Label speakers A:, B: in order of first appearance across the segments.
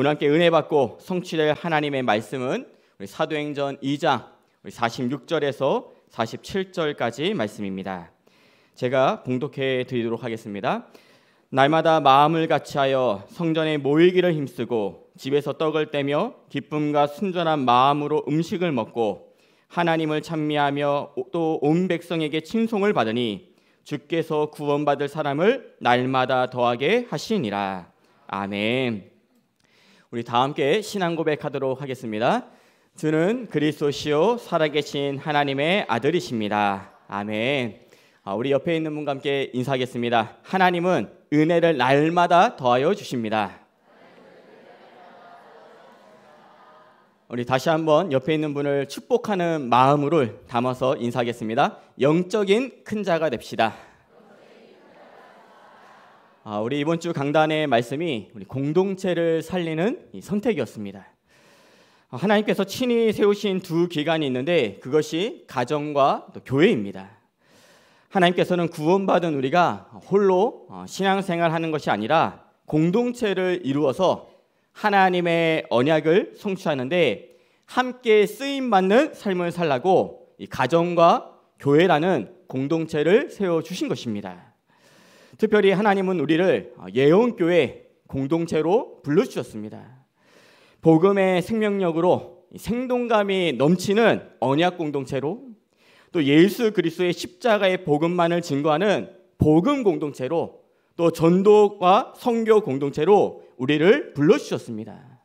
A: 오늘 함께 은혜 받고 성취될 하나님의 말씀은 우리 사도행전 2장 우리 46절에서 47절까지 말씀입니다. 제가 공독해 드리도록 하겠습니다. 날마다 마음을 같이하여 성전에 모이기를 힘쓰고 집에서 떡을 떼며 기쁨과 순전한 마음으로 음식을 먹고 하나님을 찬미하며 또 온 백성에게 칭송을 받으니 주께서 구원받을 사람을 날마다 더하게 하시니라. 아멘. 우리 다 함께 신앙 고백하도록 하겠습니다. 저는 그리스도시요 살아계신 하나님의 아들이십니다. 아멘. 아, 우리 옆에 있는 분과 함께 인사하겠습니다. 하나님은 은혜를 날마다 더하여 주십니다. 우리 다시 한번 옆에 있는 분을 축복하는 마음으로 담아서 인사하겠습니다. 영적인 큰 자가 됩시다. 아, 우리 이번 주 강단의 말씀이 우리 공동체를 살리는 선택이었습니다. 아, 하나님께서 친히 세우신 두 기관이 있는데 그것이 가정과 교회입니다. 하나님께서는 구원받은 우리가 홀로 어, 신앙생활하는 것이 아니라 공동체를 이루어서 하나님의 언약을 성취하는데 함께 쓰임 받는 삶을 살라고 가정과 교회라는 공동체를 세워 주신 것입니다. 특별히 하나님은 우리를 예언교회 공동체로 불러주셨습니다. 복음의 생명력으로 생동감이 넘치는 언약 공동체로 또 예수 그리스도의 십자가의 복음만을 증거하는 복음 공동체로 또 전도와 선교 공동체로 우리를 불러주셨습니다.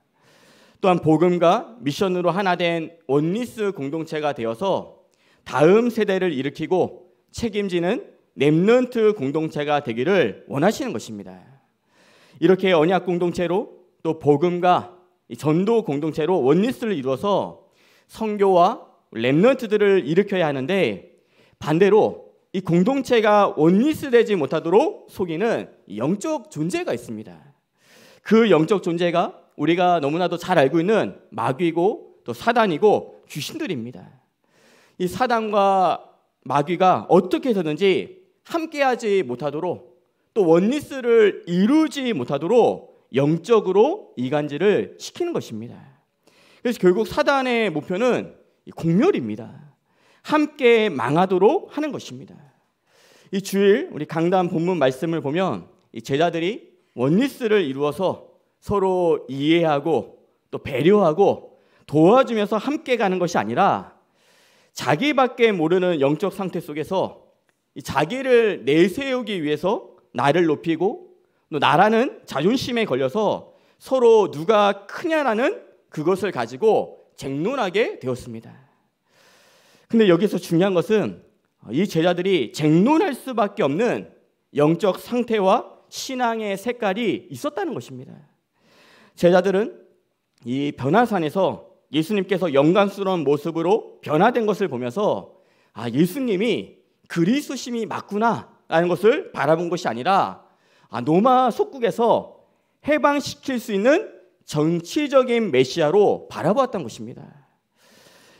A: 또한 복음과 미션으로 하나 된 원리스 공동체가 되어서 다음 세대를 일으키고 책임지는 렘런트 공동체가 되기를 원하시는 것입니다. 이렇게 언약 공동체로 또 복음과 전도 공동체로 원리스를 이루어서 성교와 렘넌트들을 일으켜야 하는데 반대로 이 공동체가 원리스 되지 못하도록 속이는 영적 존재가 있습니다. 그 영적 존재가 우리가 너무나도 잘 알고 있는 마귀고 또 사단이고 귀신들입니다. 이 사단과 마귀가 어떻게 해서지 함께하지 못하도록 또 원리스를 이루지 못하도록 영적으로 이간질을 시키는 것입니다. 그래서 결국 사단의 목표는 공멸입니다. 함께 망하도록 하는 것입니다. 이 주일 우리 강단 본문 말씀을 보면 제자들이 원리스를 이루어서 서로 이해하고 또 배려하고 도와주면서 함께 가는 것이 아니라 자기밖에 모르는 영적 상태 속에서 자기를 내세우기 위해서 나를 높이고 또 나라는 자존심에 걸려서 서로 누가 크냐라는 그것을 가지고 쟁론하게 되었습니다. 근데 여기서 중요한 것은 이 제자들이 쟁론할 수밖에 없는 영적 상태와 신앙의 색깔이 있었다는 것입니다. 제자들은 이 변화산에서 예수님께서 영광스러운 모습으로 변화된 것을 보면서 아, 예수님이 그리스도심이 맞구나라는 것을 바라본 것이 아니라 아, 로마 속국에서 해방시킬 수 있는 정치적인 메시아로 바라보았던 것입니다.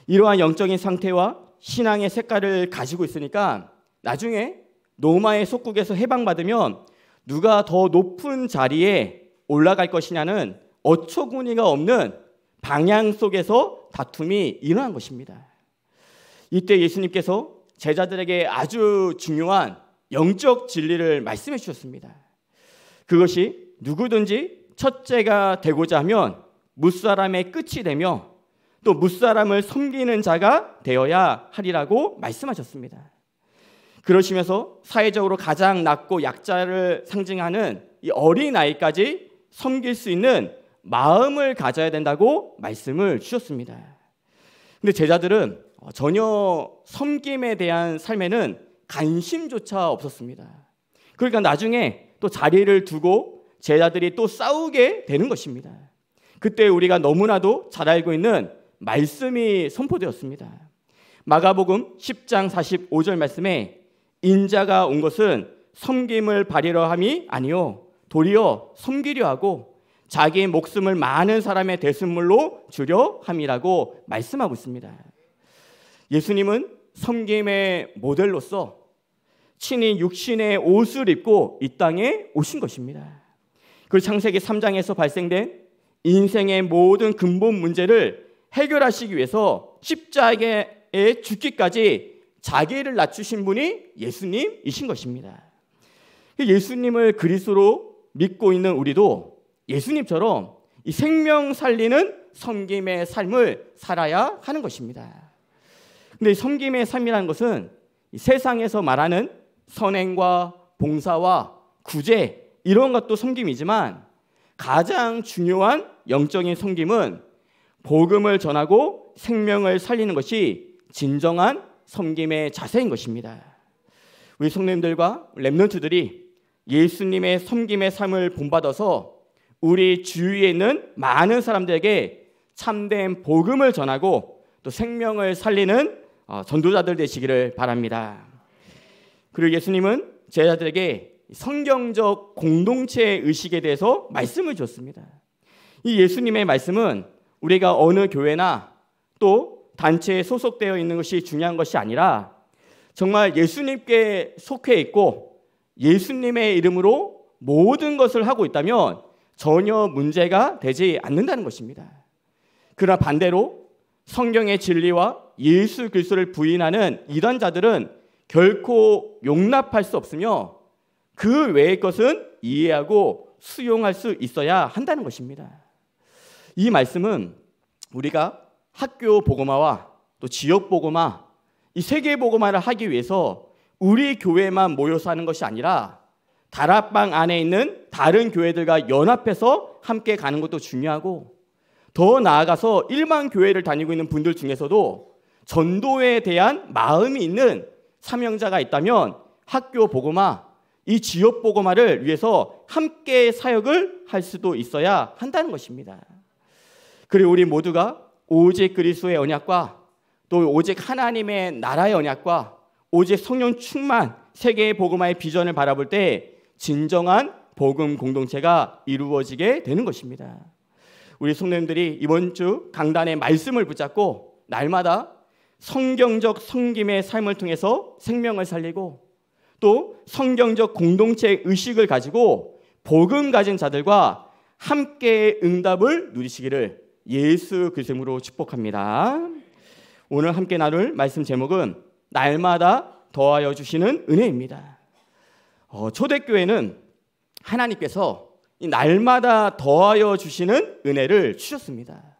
A: 이러한 영적인 상태와 신앙의 색깔을 가지고 있으니까 나중에 로마의 속국에서 해방받으면 누가 더 높은 자리에 올라갈 것이냐는 어처구니가 없는 방향 속에서 다툼이 일어난 것입니다. 이때 예수님께서 제자들에게 아주 중요한 영적 진리를 말씀해 주셨습니다. 그것이 누구든지 첫째가 되고자 하면 무사람의 끝이 되며 또 무사람을 섬기는 자가 되어야 하리라고 말씀하셨습니다. 그러시면서 사회적으로 가장 낮고 약자를 상징하는 이 어린 아이까지 섬길 수 있는 마음을 가져야 된다고 말씀을 주셨습니다. 근데 제자들은 어, 전혀 섬김에 대한 삶에는 관심조차 없었습니다. 그러니까 나중에 또 자리를 두고 제자들이 또 싸우게 되는 것입니다. 그때 우리가 너무나도 잘 알고 있는 말씀이 선포되었습니다. 마가복음 10장 45절 말씀에 인자가 온 것은 섬김을 바리러 함이 아니요 도리어 섬기려 하고 자기의 목숨을 많은 사람의 대순물로 주려 함이라고 말씀하고 있습니다. 예수님은 섬김의 모델로서 친히 육신의 옷을 입고 이 땅에 오신 것입니다. 그 창세기 3장에서 발생된 인생의 모든 근본 문제를 해결하시기 위해서 십자가에 죽기까지 자기를 낮추신 분이 예수님이신 것입니다. 그 예수님을 그리스로 믿고 있는 우리도 예수님처럼 이 생명 살리는 섬김의 삶을 살아야 하는 것입니다. 근데 섬김의 삶이라는 것은 세상에서 말하는 선행과 봉사와 구제 이런 것도 섬김이지만 가장 중요한 영적인 섬김은 복음을 전하고 생명을 살리는 것이 진정한 섬김의 자세인 것입니다. 우리 성님들과 랩런트들이 예수님의 섬김의 삶을 본받아서 우리 주위에 있는 많은 사람들에게 참된 복음을 전하고 또 생명을 살리는 어, 전도자들 되시기를 바랍니다. 그리고 예수님은 제자들에게 성경적 공동체 의식에 대해서 말씀을 줬습니다. 이 예수님의 말씀은 우리가 어느 교회나 또 단체에 소속되어 있는 것이 중요한 것이 아니라 정말 예수님께 속해 있고 예수님의 이름으로 모든 것을 하고 있다면 전혀 문제가 되지 않는다는 것입니다. 그러나 반대로 성경의 진리와 예수 그리스도를 부인하는 이런 자들은 결코 용납할 수 없으며 그 외의 것은 이해하고 수용할 수 있어야 한다는 것입니다. 이 말씀은 우리가 학교 보고마와 또 지역 보고마 이 세계 보고마를 하기 위해서 우리 교회만 모여서 하는 것이 아니라 다락방 안에 있는 다른 교회들과 연합해서 함께 가는 것도 중요하고 더 나아가서 일반 교회를 다니고 있는 분들 중에서도 전도에 대한 마음이 있는 사명자가 있다면 학교 보고마, 이 지역 보고마를 위해서 함께 사역을 할 수도 있어야 한다는 것입니다. 그리고 우리 모두가 오직 그리스도의 언약과 또 오직 하나님의 나라의 언약과 오직 성령 충만 세계의 복음화의 비전을 바라볼 때 진정한 복음 공동체가 이루어지게 되는 것입니다. 우리 성도님들이 이번 주 강단의 말씀을 붙잡고 날마다 성경적 섬김의 삶을 통해서 생명을 살리고 또 성경적 공동체의 의식을 가지고 복음 가진 자들과 함께 응답을 누리시기를 예수 그리스도로 축복합니다. 오늘 함께 나눌 말씀 제목은 날마다 더하여 주시는 은혜입니다. 어, 초대교회는 하나님께서 날마다 더하여 주시는 은혜를 주셨습니다.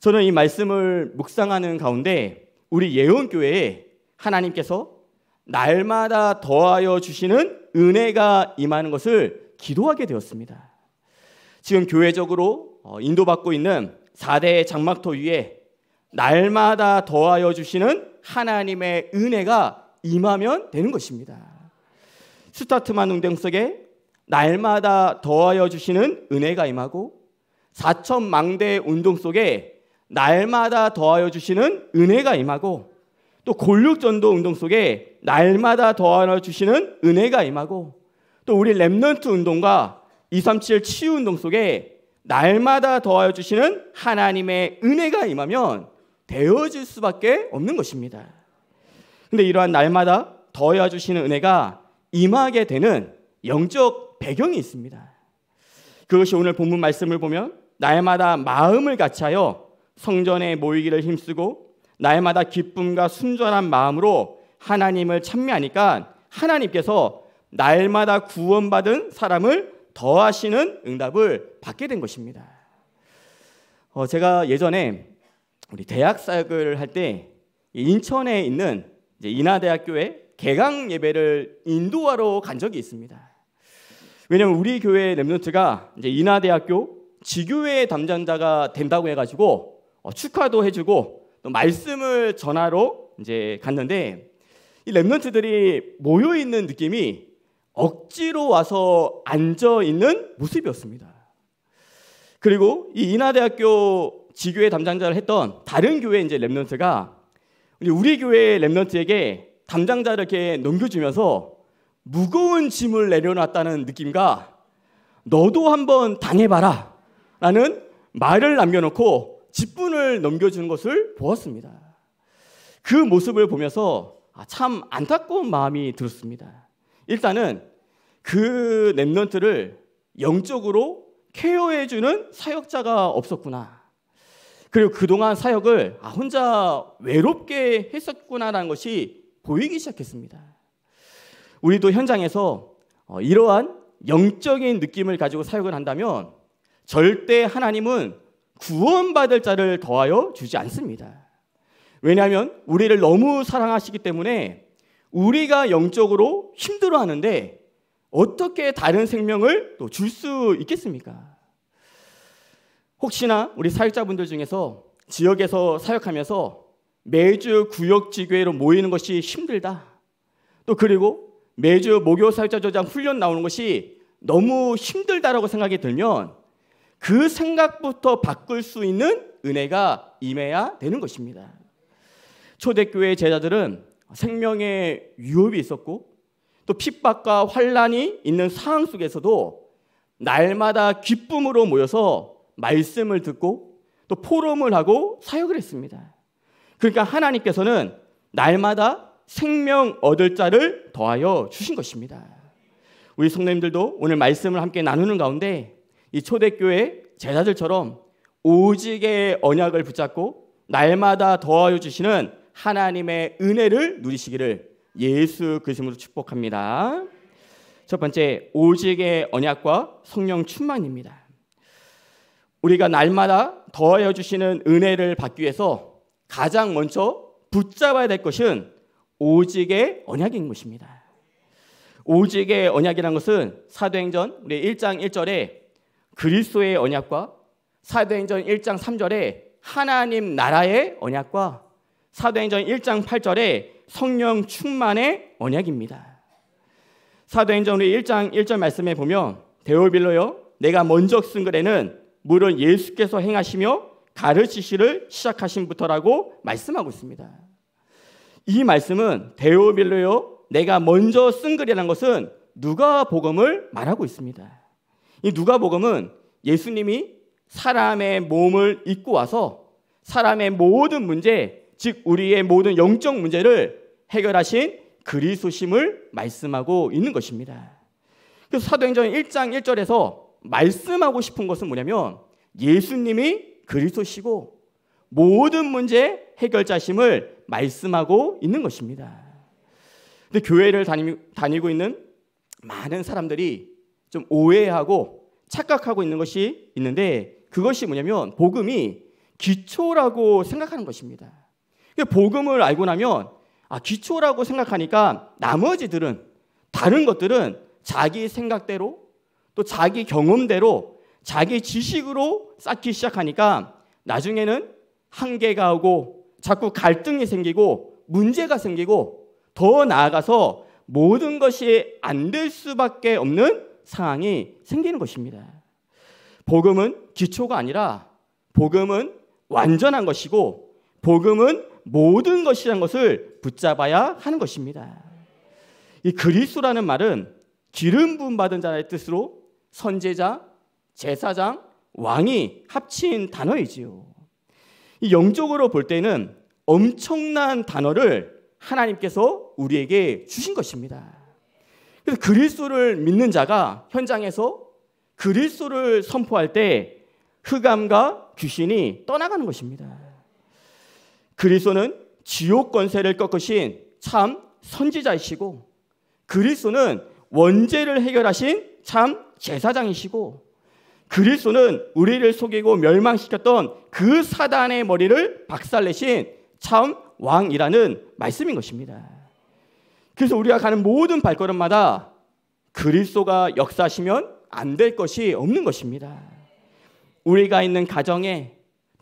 A: 저는 이 말씀을 묵상하는 가운데 우리 예언교회에 하나님께서 날마다 더하여 주시는 은혜가 임하는 것을 기도하게 되었습니다. 지금 교회적으로 어, 인도받고 있는 4대 장막토 위에 날마다 더하여 주시는 하나님의 은혜가 임하면 되는 것입니다. 스타트만 운동 속에 날마다 더하여 주시는 은혜가 임하고 4천망대 운동 속에 날마다 더하여 주시는 은혜가 임하고 또 골육전도 운동 속에 날마다 더하여 주시는 은혜가 임하고 또 우리 랩런트 운동과 237 치유 운동 속에 날마다 더하여 주시는 하나님의 은혜가 임하면 되어질 수밖에 없는 것입니다. 근데 이러한 날마다 더하여 주시는 은혜가 임하게 되는 영적 배경이 있습니다. 그것이 오늘 본문 말씀을 보면 날마다 마음을 같이하여 성전에 모이기를 힘쓰고 날마다 기쁨과 순전한 마음으로 하나님을 찬미하니까 하나님께서 날마다 구원받은 사람을 더하시는 응답을 받게 된 것입니다. 어, 제가 예전에 우리 대학 사역을 할 때 인천에 있는 인하대학교에 개강 예배를 인도하러 간 적이 있습니다. 왜냐하면 우리 교회 랩노트가 이제 인하대학교 지교회 담당자가 된다고 해가지고 어, 축하도 해주고 또 말씀을 전하러 이제 갔는데 이 랩런트들이 모여 있는 느낌이 억지로 와서 앉아 있는 모습이었습니다. 그리고 이 인하대학교 지교회 담당자를 했던 다른 교회 이제 랩런트가 우리 교회 랩런트에게 담당자를 이렇게 넘겨주면서 무거운 짐을 내려놨다는 느낌과 너도 한번 당해봐라 라는 말을 남겨놓고 직분을 넘겨주는 것을 보았습니다. 그 모습을 보면서 아, 참 안타까운 마음이 들었습니다. 일단은 그 랩런트를 영적으로 케어해주는 사역자가 없었구나. 그리고 그동안 사역을 아, 혼자 외롭게 했었구나라는 것이 보이기 시작했습니다. 우리도 현장에서 어, 이러한 영적인 느낌을 가지고 사역을 한다면 절대 하나님은 구원받을 자를 더하여 주지 않습니다. 왜냐하면 우리를 너무 사랑하시기 때문에 우리가 영적으로 힘들어 하는데 어떻게 다른 생명을 또 줄 수 있겠습니까? 혹시나 우리 사역자분들 중에서 지역에서 사역하면서 매주 구역 지교회로 모이는 것이 힘들다. 또 그리고 매주 목요 사역자 저장 훈련 나오는 것이 너무 힘들다라고 생각이 들면 그 생각부터 바꿀 수 있는 은혜가 임해야 되는 것입니다. 초대교회 제자들은 생명의 위협이 있었고 또 핍박과 환란이 있는 상황 속에서도 날마다 기쁨으로 모여서 말씀을 듣고 또 포럼을 하고 사역을 했습니다. 그러니까 하나님께서는 날마다 생명 얻을 자를 더하여 주신 것입니다. 우리 성도님들도 오늘 말씀을 함께 나누는 가운데 이 초대교회 제자들처럼 오직의 언약을 붙잡고 날마다 더하여 주시는 하나님의 은혜를 누리시기를 예수 그리스도로 축복합니다. 첫 번째 오직의 언약과 성령 충만입니다. 우리가 날마다 더하여 주시는 은혜를 받기 위해서 가장 먼저 붙잡아야 될 것은 오직의 언약인 것입니다. 오직의 언약이란 것은 사도행전 우리 1장 1절에 그리스도의 언약과 사도행전 1장 3절에 하나님 나라의 언약과 사도행전 1장 8절에 성령 충만의 언약입니다. 사도행전 1장 1절 말씀에 보면 데오빌로요 내가 먼저 쓴 글에는 물은 예수께서 행하시며 가르치시를 시작하신부터라고 말씀하고 있습니다. 이 말씀은 데오빌로요 내가 먼저 쓴 글이라는 것은 누가 복음을 말하고 있습니다. 이 누가복음은 예수님이 사람의 몸을 입고 와서 사람의 모든 문제, 즉 우리의 모든 영적 문제를 해결하신 그리스도심을 말씀하고 있는 것입니다. 그래서 사도행전 1장 1절에서 말씀하고 싶은 것은 뭐냐면 예수님이 그리스도시고 모든 문제 해결자심을 말씀하고 있는 것입니다. 근데 교회를 다니, 고 있는 많은 사람들이 좀 오해하고 착각하고 있는 것이 있는데 그것이 뭐냐면 복음이 기초라고 생각하는 것입니다. 그 복음을 알고 나면 아, 기초라고 생각하니까 나머지들은 다른 것들은 자기 생각대로 또 자기 경험대로 자기 지식으로 쌓기 시작하니까 나중에는 한계가 오고 자꾸 갈등이 생기고 문제가 생기고 더 나아가서 모든 것이 안 될 수밖에 없는 상황이 생기는 것입니다. 복음은 기초가 아니라 복음은 완전한 것이고 복음은 모든 것이라는 것을 붙잡아야 하는 것입니다. 이 그리스도라는 말은 기름 부음 받은 자의 뜻으로 선제자, 제사장, 왕이 합친 단어이지요. 영적으로 볼 때는 엄청난 단어를 하나님께서 우리에게 주신 것입니다. 그리스도를 믿는 자가 현장에서 그리스도를 선포할 때 흑암과 귀신이 떠나가는 것입니다. 그리스도는 지옥 권세를 꺾으신 참 선지자이시고 그리스도는 원죄를 해결하신 참 제사장이시고 그리스도는 우리를 속이고 멸망시켰던 그 사단의 머리를 박살내신 참 왕이라는 말씀인 것입니다. 그래서 우리가 가는 모든 발걸음마다 그리스도가 역사시면 안 될 것이 없는 것입니다. 우리가 있는 가정에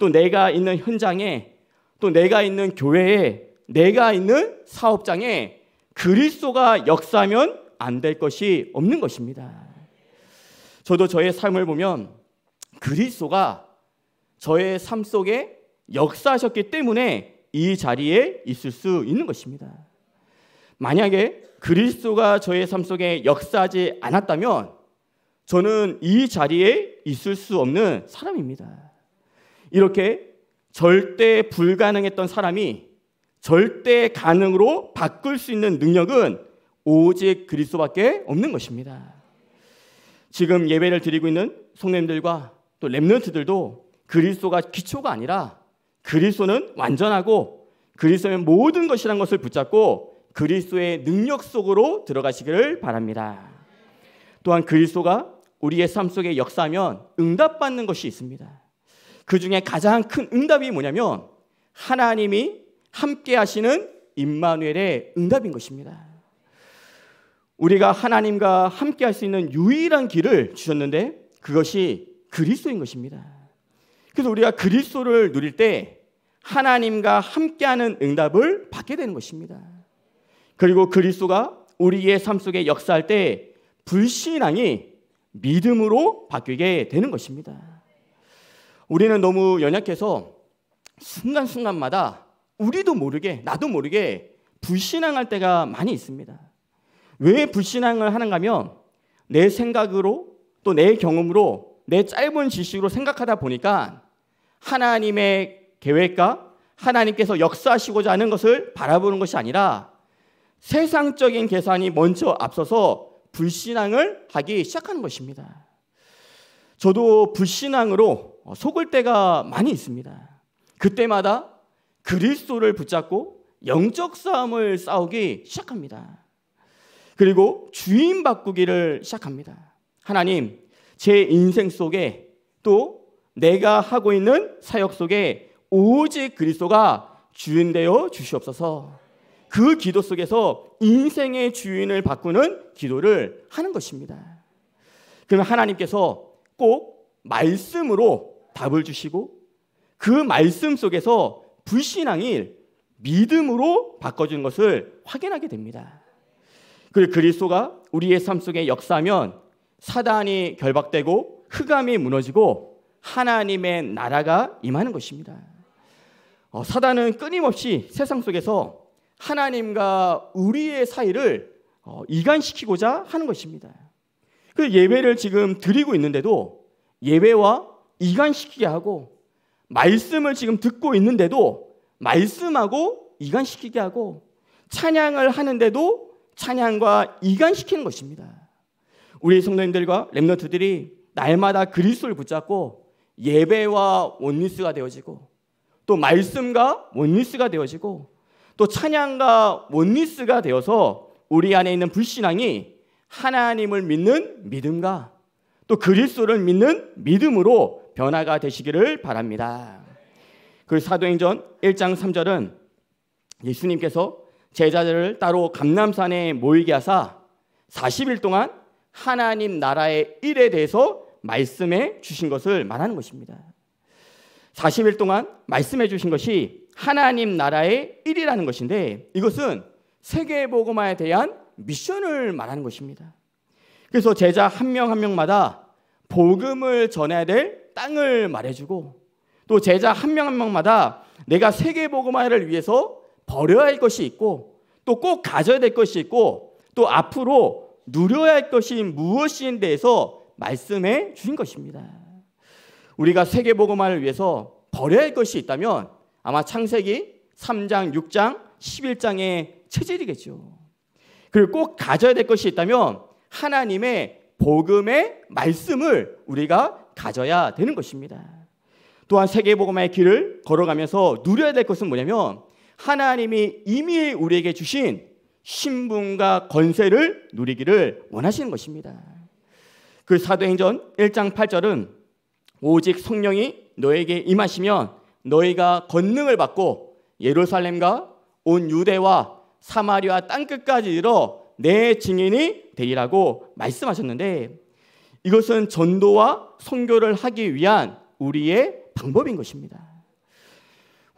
A: 또 내가 있는 현장에 또 내가 있는 교회에 내가 있는 사업장에 그리스도가 역사하면 안 될 것이 없는 것입니다. 저도 저의 삶을 보면 그리스도가 저의 삶 속에 역사하셨기 때문에 이 자리에 있을 수 있는 것입니다. 만약에 그리스도가 저의 삶 속에 역사하지 않았다면 저는 이 자리에 있을 수 없는 사람입니다. 이렇게 절대 불가능했던 사람이 절대 가능으로 바꿀 수 있는 능력은 오직 그리스도밖에 없는 것입니다. 지금 예배를 드리고 있는 성님들과 또 렘넌트들도 그리스도가 기초가 아니라 그리스도는 완전하고 그리스도의 모든 것이란 것을 붙잡고 그리스도의 능력 속으로 들어가시기를 바랍니다. 또한 그리스도가 우리의 삶 속에 역사하면 응답받는 것이 있습니다. 그 중에 가장 큰 응답이 뭐냐면 하나님이 함께 하시는 임마누엘의 응답인 것입니다. 우리가 하나님과 함께 할 수 있는 유일한 길을 주셨는데 그것이 그리스도인 것입니다. 그래서 우리가 그리스도를 누릴 때 하나님과 함께하는 응답을 받게 되는 것입니다. 그리고 그리스도가 우리의 삶 속에 역사할 때 불신앙이 믿음으로 바뀌게 되는 것입니다. 우리는 너무 연약해서 순간순간마다 우리도 모르게 나도 모르게 불신앙할 때가 많이 있습니다. 왜 불신앙을 하는가 하면 내 생각으로 또 내 경험으로 내 짧은 지식으로 생각하다 보니까 하나님의 계획과 하나님께서 역사하시고자 하는 것을 바라보는 것이 아니라 세상적인 계산이 먼저 앞서서 불신앙을 하기 시작하는 것입니다. 저도 불신앙으로 속을 때가 많이 있습니다. 그때마다 그리스도를 붙잡고 영적 싸움을 싸우기 시작합니다. 그리고 주인 바꾸기를 시작합니다. 하나님, 제 인생 속에 또 내가 하고 있는 사역 속에 오직 그리스도가 주인 되어 주시옵소서. 그 기도 속에서 인생의 주인을 바꾸는 기도를 하는 것입니다. 그러면 하나님께서 꼭 말씀으로 답을 주시고 그 말씀 속에서 불신앙일 믿음으로 바꿔주 것을 확인하게 됩니다. 그리고 그리스도가 우리의 삶 속에 역사하면 사단이 결박되고 흑암이 무너지고 하나님의 나라가 임하는 것입니다. 어, 사단은 끊임없이 세상 속에서 하나님과 우리의 사이를 어, 이간시키고자 하는 것입니다. 그 예배를 지금 드리고 있는데도 예배와 이간시키게 하고 말씀을 지금 듣고 있는데도 말씀하고 이간시키게 하고 찬양을 하는데도 찬양과 이간시키는 것입니다. 우리 성도님들과 랩너트들이 날마다 그리스도를 붙잡고 예배와 원리스가 되어지고 또 말씀과 원리스가 되어지고 또 찬양과 원리스가 되어서 우리 안에 있는 불신앙이 하나님을 믿는 믿음과 또 그리스도를 믿는 믿음으로 변화가 되시기를 바랍니다. 그 사도행전 1장 3절은 예수님께서 제자들을 따로 감남산에 모이게 하사 40일 동안 하나님 나라의 일에 대해서 말씀해 주신 것을 말하는 것입니다. 40일 동안 말씀해 주신 것이 하나님 나라의 일이라는 것인데 이것은 세계보고마에 대한 미션을 말하는 것입니다. 그래서 제자 한 명 한 명마다 복음을 전해야 될 땅을 말해주고 또 제자 한 명 한 명마다 내가 세계보고마를 위해서 버려야 할 것이 있고 또 꼭 가져야 될 것이 있고 또 앞으로 누려야 할 것이 무엇인데에서 말씀해 주신 것입니다. 우리가 세계 복음화를 위해서 버려야 할 것이 있다면 아마 창세기 3장, 6장, 11장의 체질이겠죠. 그리고 꼭 가져야 될 것이 있다면 하나님의 복음의 말씀을 우리가 가져야 되는 것입니다. 또한 세계 복음화의 길을 걸어가면서 누려야 될 것은 뭐냐면 하나님이 이미 우리에게 주신 신분과 권세를 누리기를 원하시는 것입니다. 그 사도행전 1장 8절은 오직 성령이 너에게 임하시면 너희가 권능을 받고 예루살렘과 온 유대와 사마리아 땅끝까지 이르러 내 증인이 되리라고 말씀하셨는데 이것은 전도와 선교를 하기 위한 우리의 방법인 것입니다.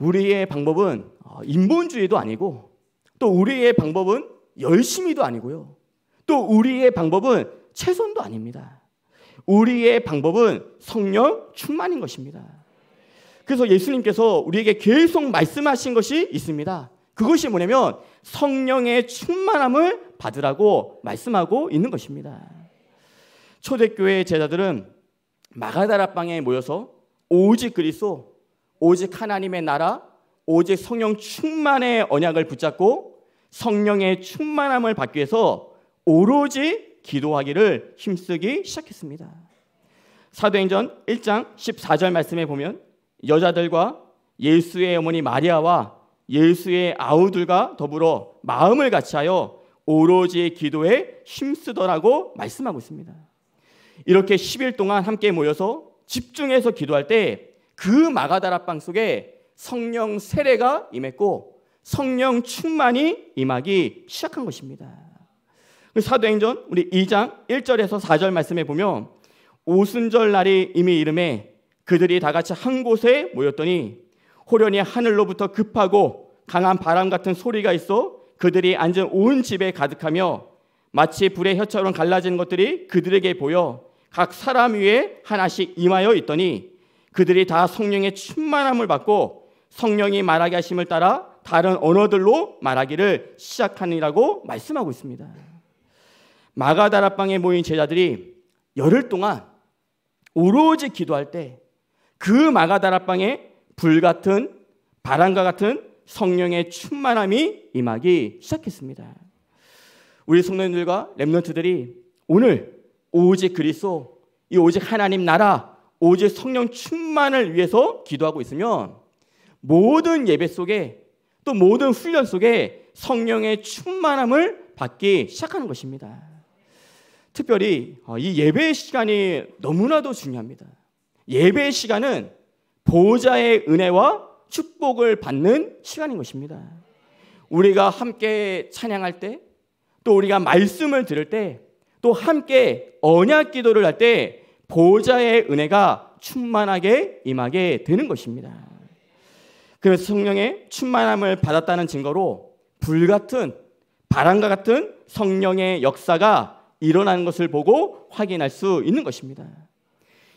A: 우리의 방법은 어, 인본주의도 아니고 또 우리의 방법은 열심히도 아니고요. 또 우리의 방법은 최선도 아닙니다. 우리의 방법은 성령 충만인 것입니다. 그래서 예수님께서 우리에게 계속 말씀하신 것이 있습니다. 그것이 뭐냐면 성령의 충만함을 받으라고 말씀하고 있는 것입니다. 초대교회 제자들은 마가다라 방에 모여서 오직 그리스도, 오직 하나님의 나라, 오직 성령 충만의 언약을 붙잡고 성령의 충만함을 받기 위해서 오로지 기도하기를 힘쓰기 시작했습니다. 사도행전 1장 14절 말씀에 보면 여자들과 예수의 어머니 마리아와 예수의 아우들과 더불어 마음을 같이하여 오로지 기도에 힘쓰더라고 말씀하고 있습니다. 이렇게 10일 동안 함께 모여서 집중해서 기도할 때 그 마가다라방 속에 성령 세례가 임했고 성령 충만이 임하기 시작한 것입니다. 그 사도행전 우리 2장 1절에서 4절 말씀에 보면 오순절 날이 이미 이름에 그들이 다 같이 한 곳에 모였더니 호련히 하늘로부터 급하고 강한 바람 같은 소리가 있어 그들이 앉은 온 집에 가득하며 마치 불의 혀처럼 갈라진 것들이 그들에게 보여 각 사람 위에 하나씩 임하여 있더니 그들이 다 성령의 충만함을 받고 성령이 말하게 하심을 따라 다른 언어들로 말하기를 시작하느라고 말씀하고 있습니다. 마가다라방에 모인 제자들이 열흘 동안 오로지 기도할 때 그 마가다라방에 불같은 바람과 같은 성령의 충만함이 임하기 시작했습니다. 우리 성도님들과 랩런트들이 오늘 오직 그리스도 이 오직 하나님 나라 오직 성령 충만을 위해서 기도하고 있으면 모든 예배 속에 또 모든 훈련 속에 성령의 충만함을 받기 시작하는 것입니다. 특별히 어, 이 예배의 시간이 너무나도 중요합니다. 예배의 시간은 보호자의 은혜와 축복을 받는 시간인 것입니다. 우리가 함께 찬양할 때, 또 우리가 말씀을 들을 때, 또 함께 언약 기도를 할 때 보호자의 은혜가 충만하게 임하게 되는 것입니다. 그래서 성령의 충만함을 받았다는 증거로 불같은 바람과 같은 성령의 역사가 일어나는 것을 보고 확인할 수 있는 것입니다.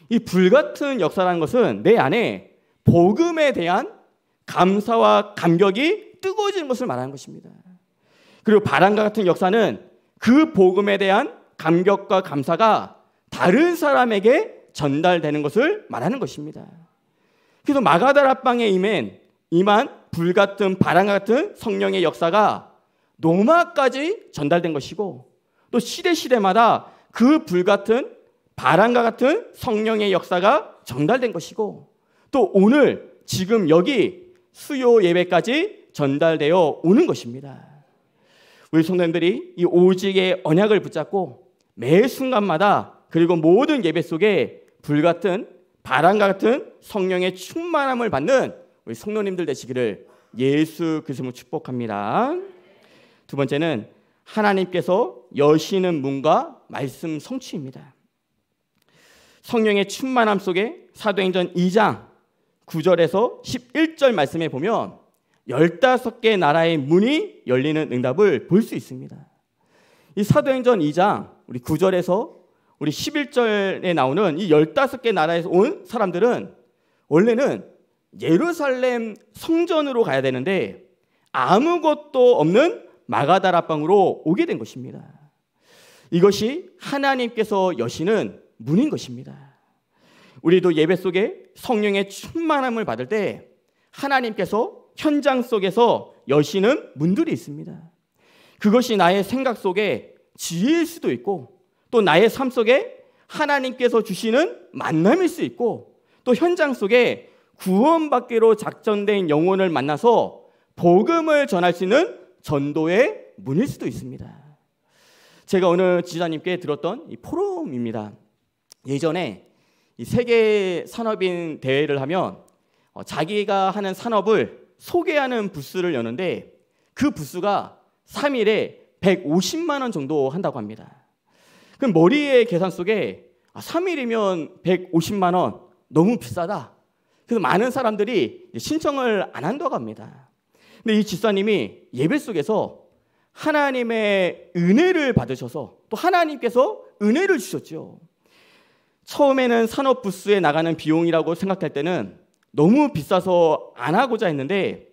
A: 이 불같은 역사라는 것은 내 안에 복음에 대한 감사와 감격이 뜨거워지는 것을 말하는 것입니다. 그리고 바람과 같은 역사는 그 복음에 대한 감격과 감사가 다른 사람에게 전달되는 것을 말하는 것입니다. 그래서 마가다라방에 임한, 임한 불같은 바람 같은 성령의 역사가 노마까지 전달된 것이고 또 시대 시대마다 그 불같은 바람과 같은 성령의 역사가 전달된 것이고 또 오늘 지금 여기 수요 예배까지 전달되어 오는 것입니다. 우리 성도님들이 이 오직의 언약을 붙잡고 매 순간마다 그리고 모든 예배 속에 불같은 바람과 같은 성령의 충만함을 받는 우리 성도님들 되시기를 예수 그리스도 축복합니다. 두 번째는 하나님께서 여시는 문과 말씀 성취입니다. 성령의 충만함 속에 사도행전 2장 9절에서 11절 말씀에 보면 15개 나라의 문이 열리는 응답을 볼 수 있습니다. 이 사도행전 2장 우리 9절에서 우리 11절에 나오는 이 15개 나라에서 온 사람들은 원래는 예루살렘 성전으로 가야 되는데 아무것도 없는 마가다라 방으로 오게 된 것입니다. 이것이 하나님께서 여시는 문인 것입니다. 우리도 예배 속에 성령의 충만함을 받을 때 하나님께서 현장 속에서 여시는 문들이 있습니다. 그것이 나의 생각 속에 지혜일 수도 있고 또 나의 삶 속에 하나님께서 주시는 만남일 수 있고 또 현장 속에 구원받기로 작전된 영혼을 만나서 복음을 전할 수 있는 전도의 문일 수도 있습니다. 제가 오늘 지자님께 들었던 포럼입니다. 예전에 세계 산업인 대회를 하면 어, 자기가 하는 산업을 소개하는 부스를 여는데 그 부스가 3일에 150만 원 정도 한다고 합니다. 그럼 머리의 계산 속에 3일이면 아, 150만 원 너무 비싸다. 그래서 많은 사람들이 신청을 안 한다고 합니다. 근데 이 집사님이 예배 속에서 하나님의 은혜를 받으셔서 또 하나님께서 은혜를 주셨죠. 처음에는 산업 부스에 나가는 비용이라고 생각할 때는 너무 비싸서 안 하고자 했는데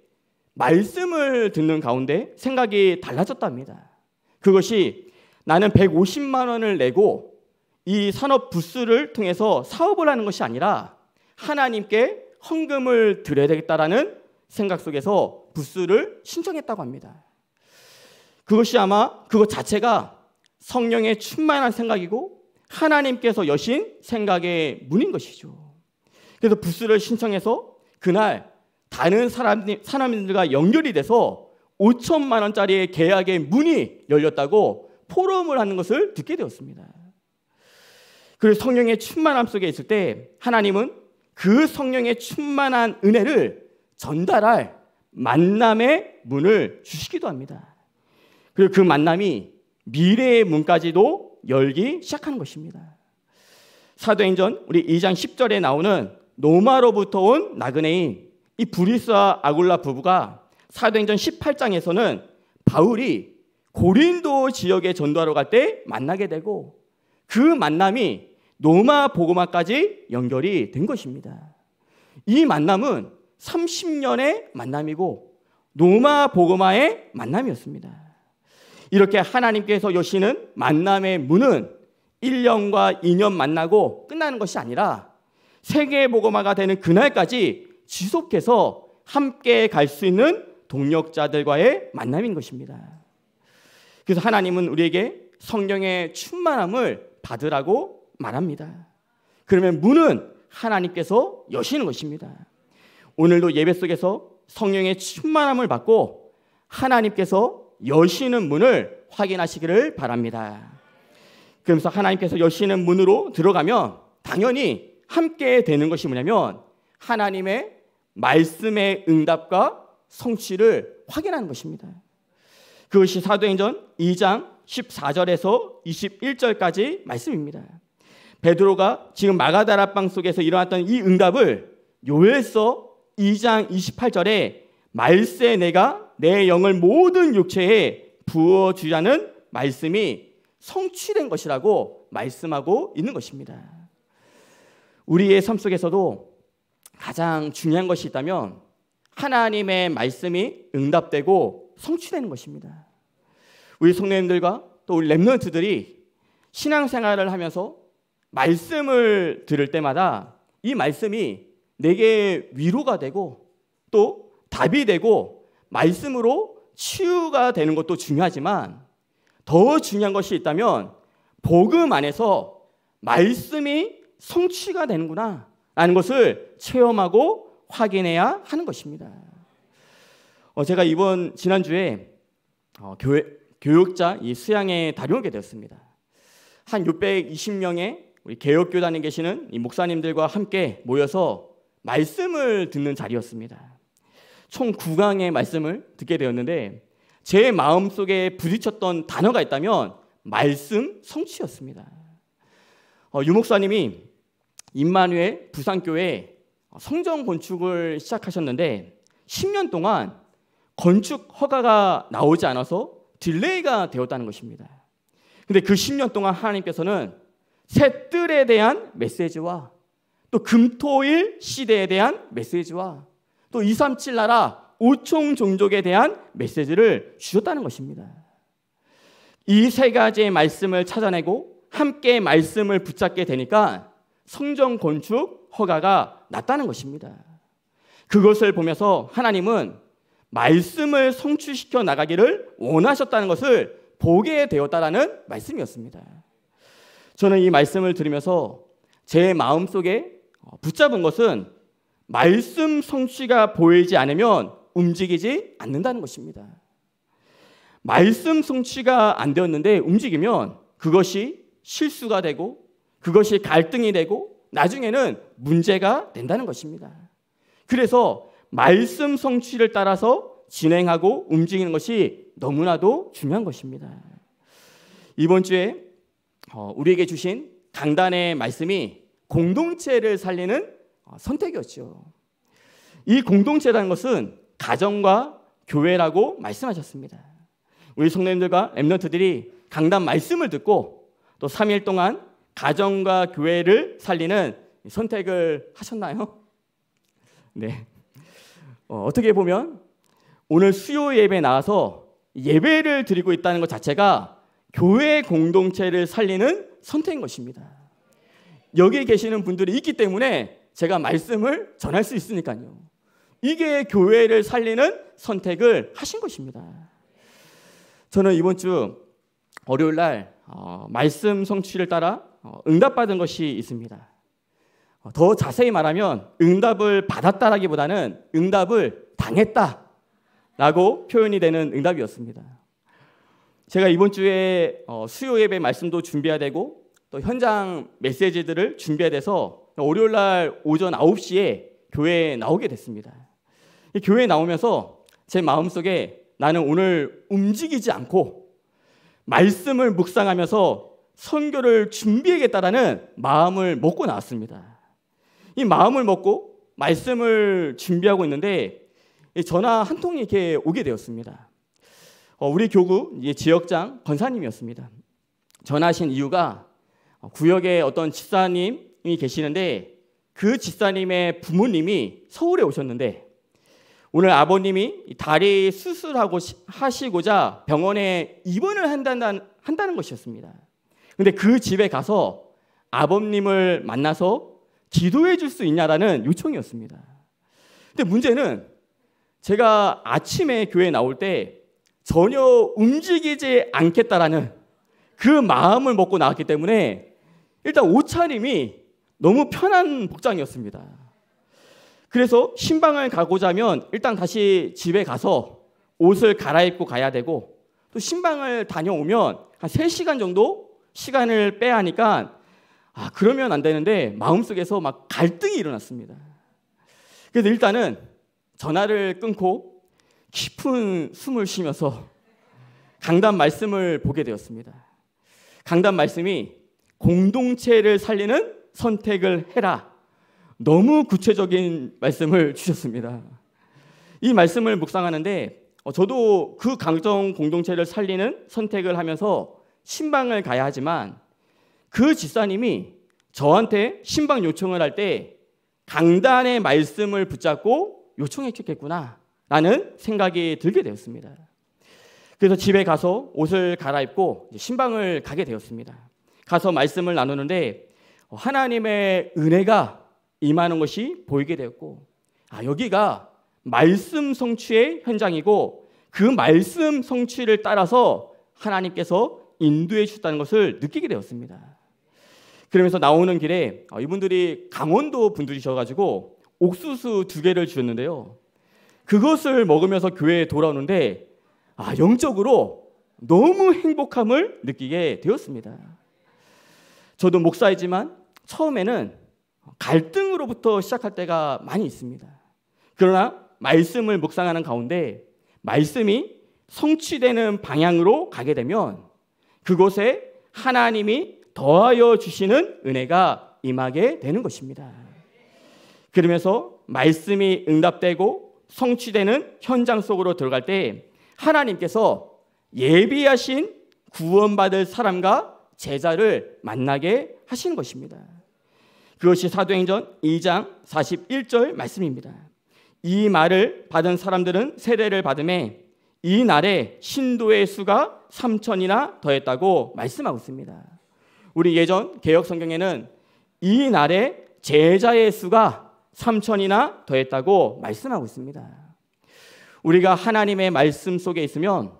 A: 말씀을 듣는 가운데 생각이 달라졌답니다. 그것이 나는 150만 원을 내고 이 산업 부스를 통해서 사업을 하는 것이 아니라 하나님께 헌금을 드려야 되겠다라는 생각 속에서 부스를 신청했다고 합니다. 그것이 아마 그것 자체가 성령의 충만한 생각이고 하나님께서 여신 생각의 문인 것이죠. 그래서 부스를 신청해서 그날 다른 사람, 사람들과 연결이 돼서 5천만 원짜리의 계약의 문이 열렸다고 포럼을 하는 것을 듣게 되었습니다. 그리고 성령의 충만함 속에 있을 때 하나님은 그 성령의 충만한 은혜를 전달할 만남의 문을 주시기도 합니다. 그리고 그 만남이 미래의 문까지도 열기 시작하는 것입니다. 사도행전 우리 2장 10절에 나오는 노마로부터 온 나그네인 이 브리스와 아굴라 부부가 사도행전 18장에서는 바울이 고린도 지역에 전도하러 갈 때 만나게 되고 그 만남이 노마 보고마까지 연결이 된 것입니다. 이 만남은 30년의 만남이고 노마 보그마의 만남이었습니다. 이렇게 하나님께서 여시는 만남의 문은 1년과 2년 만나고 끝나는 것이 아니라 세계 보고마가 되는 그날까지 지속해서 함께 갈 수 있는 동력자들과의 만남인 것입니다. 그래서 하나님은 우리에게 성령의 충만함을 받으라고 말합니다. 그러면 문은 하나님께서 여시는 것입니다. 오늘도 예배 속에서 성령의 충만함을 받고 하나님께서 여시는 문을 확인하시기를 바랍니다. 그러면서 하나님께서 여시는 문으로 들어가면 당연히 함께 되는 것이 뭐냐면 하나님의 말씀의 응답과 성취를 확인하는 것입니다. 그것이 사도행전 2장 14절에서 21절까지 말씀입니다. 베드로가 지금 마가다라방 속에서 일어났던 이 응답을 요엘서 2장 28절에 말세 내가 내 영을 모든 육체에 부어 주자는 말씀이 성취된 것이라고 말씀하고 있는 것입니다. 우리의 삶 속에서도 가장 중요한 것이 있다면 하나님의 말씀이 응답되고 성취되는 것입니다. 우리 성도님들과 또 우리 랩런트들이 신앙생활을 하면서 말씀을 들을 때마다 이 말씀이 내게 위로가 되고 또 답이 되고 말씀으로 치유가 되는 것도 중요하지만 더 중요한 것이 있다면 복음 안에서 말씀이 성취가 되는구나 라는 것을 체험하고 확인해야 하는 것입니다. 어, 제가 이번 지난주에 어, 교회, 교육자 이 수양에 다녀오게 되었습니다. 한 620명의 우리 개혁교단에 계시는 목사님들과 함께 모여서 말씀을 듣는 자리였습니다. 총 9강의 말씀을 듣게 되었는데 제 마음 속에 부딪혔던 단어가 있다면 말씀 성취였습니다. 어, 유 목사님이 임마누엘 부산교회 성전 건축을 시작하셨는데 10년 동안 건축 허가가 나오지 않아서 딜레이가 되었다는 것입니다. 근데 그 10년 동안 하나님께서는 새 뜰에 대한 메시지와 또 금토일 시대에 대한 메시지와 또237 나라 5총 종족에 대한 메시지를 주셨다는 것입니다. 이 세 가지의 말씀을 찾아내고 함께 말씀을 붙잡게 되니까 성전 건축 허가가 났다는 것입니다. 그것을 보면서 하나님은 말씀을 성취시켜 나가기를 원하셨다는 것을 보게 되었다라는 말씀이었습니다. 저는 이 말씀을 들으면서 제 마음속에 붙잡은 것은 말씀 성취가 보이지 않으면 움직이지 않는다는 것입니다. 말씀 성취가 안 되었는데 움직이면 그것이 실수가 되고 그것이 갈등이 되고 나중에는 문제가 된다는 것입니다. 그래서 말씀 성취를 따라서 진행하고 움직이는 것이 너무나도 중요한 것입니다. 이번 주에 어, 우리에게 주신 강단의 말씀이 공동체를 살리는 어, 선택이었죠. 이 공동체라는 것은 가정과 교회라고 말씀하셨습니다. 우리 성도님들과 엠넌트들이 강단 말씀을 듣고 또 3일 동안 가정과 교회를 살리는 선택을 하셨나요? 네. 어, 떻게 보면 오늘 수요 예배 나와서 예배를 드리고 있다는 것 자체가 교회 공동체를 살리는 선택인 것입니다. 여기에 계시는 분들이 있기 때문에 제가 말씀을 전할 수 있으니까요. 이게 교회를 살리는 선택을 하신 것입니다. 저는 이번 주 월요일 날 어, 말씀 성취를 따라 어, 응답받은 것이 있습니다. 어, 더 자세히 말하면 응답을 받았다라기보다는 응답을 당했다라고 표현이 되는 응답이었습니다. 제가 이번 주에 어, 수요 예배 말씀도 준비해야 되고 또 현장 메시지들을 준비해야 서 월요일 날 오전 9시에 교회에 나오게 됐습니다. 교회에 나오면서 제 마음속에 나는 오늘 움직이지 않고 말씀을 묵상하면서 선교를 준비하겠다라는 마음을 먹고 나왔습니다. 이 마음을 먹고 말씀을 준비하고 있는데 전화 한 통이 이렇게 오게 되었습니다. 어, 우리 교구 지역장 권사님이었습니다. 전화하신 이유가 어, 구역에 어떤 집사님이 계시는데 그 집사님의 부모님이 서울에 오셨는데 오늘 아버님이 다리 수술하고 하시고자 병원에 입원을 한다는, 한다는 것이었습니다. 근데 그 집에 가서 아버님을 만나서 기도해 줄 수 있냐라는 요청이었습니다. 근데 문제는 제가 아침에 교회 나올 때 전혀 움직이지 않겠다라는 그 마음을 먹고 나왔기 때문에 일단 옷차림이 너무 편한 복장이었습니다. 그래서 신방을 가고자 하면 일단 다시 집에 가서 옷을 갈아입고 가야 되고 또 신방을 다녀오면 한 3시간 정도 시간을 빼야 하니까 아, 그러면 안 되는데 마음속에서 막 갈등이 일어났습니다. 그래서 일단은 전화를 끊고 깊은 숨을 쉬면서 강단 말씀을 보게 되었습니다. 강단 말씀이 공동체를 살리는 선택을 해라. 너무 구체적인 말씀을 주셨습니다. 이 말씀을 묵상하는데 어, 저도 그 강정 공동체를 살리는 선택을 하면서 신방을 가야 하지만 그 집사님이 저한테 신방 요청을 할 때 강단의 말씀을 붙잡고 요청했겠구나 라는 생각이 들게 되었습니다. 그래서 집에 가서 옷을 갈아입고 신방을 가게 되었습니다. 가서 말씀을 나누는데 하나님의 은혜가 임하는 것이 보이게 되었고 아 여기가 말씀 성취의 현장이고 그 말씀 성취를 따라서 하나님께서 인도해 주셨다는 것을 느끼게 되었습니다. 그러면서 나오는 길에 어, 이분들이 강원도 분들이셔가지고 옥수수 두 개를 주셨는데요. 그것을 먹으면서 교회에 돌아오는데 아, 영적으로 너무 행복함을 느끼게 되었습니다. 저도 목사이지만 처음에는 갈등으로부터 시작할 때가 많이 있습니다. 그러나 말씀을 묵상하는 가운데 말씀이 성취되는 방향으로 가게 되면 그곳에 하나님이 더하여 주시는 은혜가 임하게 되는 것입니다. 그러면서 말씀이 응답되고 성취되는 현장 속으로 들어갈 때 하나님께서 예비하신 구원받을 사람과 제자를 만나게 하시는 것입니다. 그것이 사도행전 2장 41절 말씀입니다. 이 말을 받은 사람들은 세례를 받음에 이 날에 신도의 수가 3천이나 더했다고 말씀하고 있습니다. 우리 예전 개혁 성경에는 이 날에 제자의 수가 3천이나 더했다고 말씀하고 있습니다. 우리가 하나님의 말씀 속에 있으면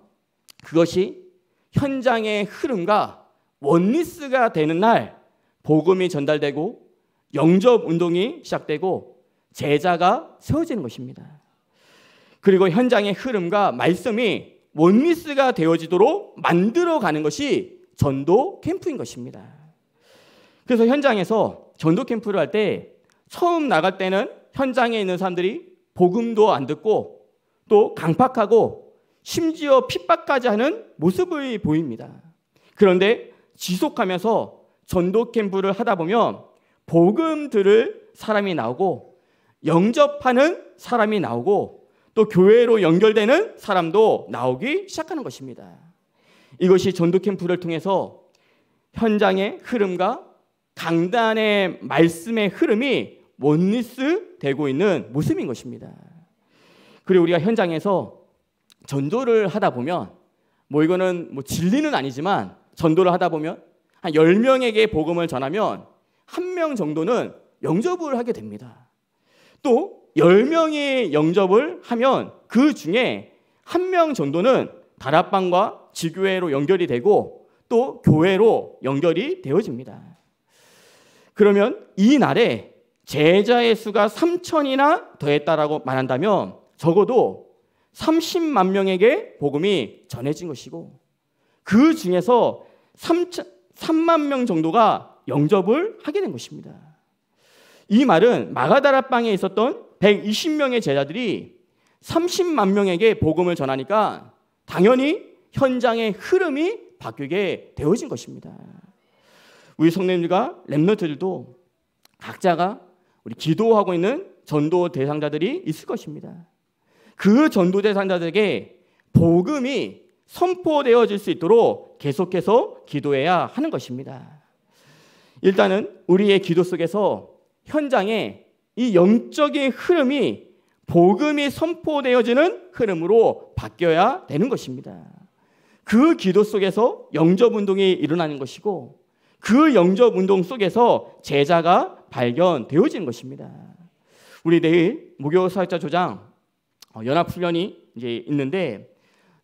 A: 그것이 현장의 흐름과 원리스가 되는 날 복음이 전달되고 영접 운동이 시작되고 제자가 세워지는 것입니다. 그리고 현장의 흐름과 말씀이 원리스가 되어지도록 만들어 가는 것이 전도 캠프인 것입니다. 그래서 현장에서 전도 캠프를 할 때 처음 나갈 때는 현장에 있는 사람들이 복음도 안 듣고 또 강팍하고 심지어 핍박까지 하는 모습을 보입니다. 그런데 지속하면서 전도 캠프를 하다 보면 복음 들을 사람이 나오고 영접하는 사람이 나오고 또 교회로 연결되는 사람도 나오기 시작하는 것입니다. 이것이 전도 캠프를 통해서 현장의 흐름과 강단의 말씀의 흐름이 원리스 되고 있는 모습인 것입니다. 그리고 우리가 현장에서 전도를 하다 보면 뭐 이거는 뭐 진리는 아니지만 전도를 하다 보면 한 10명에게 복음을 전하면 한 명 정도는 영접을 하게 됩니다. 또 10명이 영접을 하면 그 중에 한 명 정도는 다락방과 지교회로 연결이 되고 또 교회로 연결이 되어집니다. 그러면 이 날에 제자의 수가 3천이나 더했다라고 말한다면 적어도 30만 명에게 복음이 전해진 것이고 그 중에서 3천, 3만 명 정도가 영접을 하게 된 것입니다. 이 말은 마가다라 방에 있었던 120명의 제자들이 30만 명에게 복음을 전하니까 당연히 현장의 흐름이 바뀌게 되어진 것입니다. 우리 성님들과 랩너트들도 각자가 우리 기도하고 있는 전도 대상자들이 있을 것입니다. 그 전도 대상자들에게 복음이 선포되어질 수 있도록 계속해서 기도해야 하는 것입니다. 일단은 우리의 기도 속에서 현장에 이 영적인 흐름이 복음이 선포되어지는 흐름으로 바뀌어야 되는 것입니다. 그 기도 속에서 영접 운동이 일어나는 것이고 그 영접 운동 속에서 제자가 발견되어지는 것입니다. 우리 내일 목요 사역자 조장 어, 연합 훈련이 이제 있는데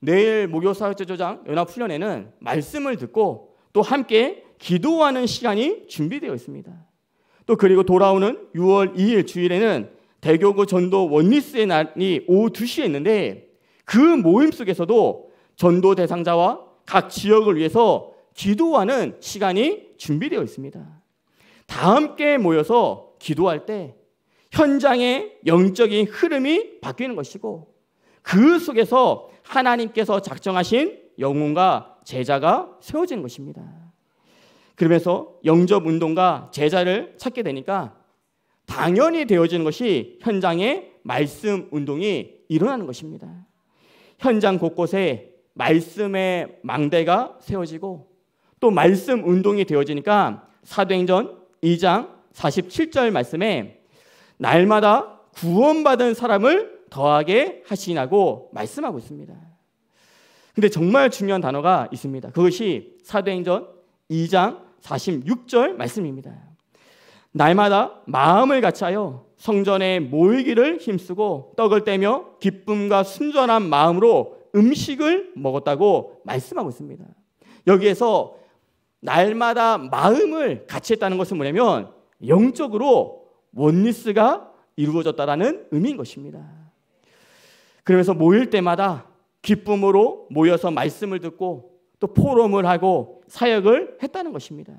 A: 내일 목요사역제조장 연합훈련에는 말씀을 듣고 또 함께 기도하는 시간이 준비되어 있습니다. 또 그리고 돌아오는 6월 2일 주일에는 대교구 전도 원리스의 날이 오후 2시에 있는데 그 모임 속에서도 전도 대상자와 각 지역을 위해서 기도하는 시간이 준비되어 있습니다. 다 함께 모여서 기도할 때 현장의 영적인 흐름이 바뀌는 것이고 그 속에서 하나님께서 작정하신 영혼과 제자가 세워진 것입니다. 그러면서 영접 운동과 제자를 찾게 되니까 당연히 되어지는 것이 현장의 말씀 운동이 일어나는 것입니다. 현장 곳곳에 말씀의 망대가 세워지고 또 말씀 운동이 되어지니까 사도행전 2장 47절 말씀에 날마다 구원받은 사람을 더하게 하시라고 말씀하고 있습니다. 근데 정말 중요한 단어가 있습니다. 그것이 사도행전 2장 46절 말씀입니다. 날마다 마음을 같이하여 성전에 모이기를 힘쓰고 떡을 떼며 기쁨과 순전한 마음으로 음식을 먹었다고 말씀하고 있습니다. 여기에서 날마다 마음을 같이 했다는 것은 뭐냐면 영적으로 원리스가 이루어졌다라는 의미인 것입니다. 그러면서 모일 때마다 기쁨으로 모여서 말씀을 듣고 또 포럼을 하고 사역을 했다는 것입니다.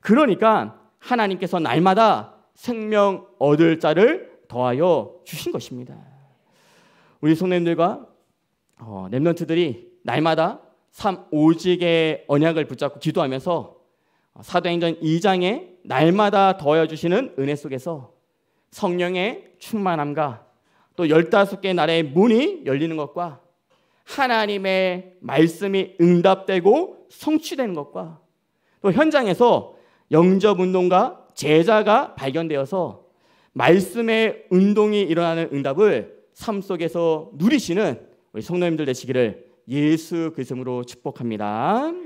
A: 그러니까 하나님께서 날마다 생명 얻을 자를 더하여 주신 것입니다. 우리 성도들과 어, 랩런트들이 날마다 삶 오직의 언약을 붙잡고 기도하면서 어, 사도행전 2장에 날마다 더하여 주시는 은혜 속에서 성령의 충만함과 또 15개의 나라의 문이 열리는 것과 하나님의 말씀이 응답되고 성취되는 것과 또 현장에서 영접 운동과 제자가 발견되어서 말씀의 운동이 일어나는 응답을 삶 속에서 누리시는 우리 성도님들 되시기를 예수 그리스도로 축복합니다.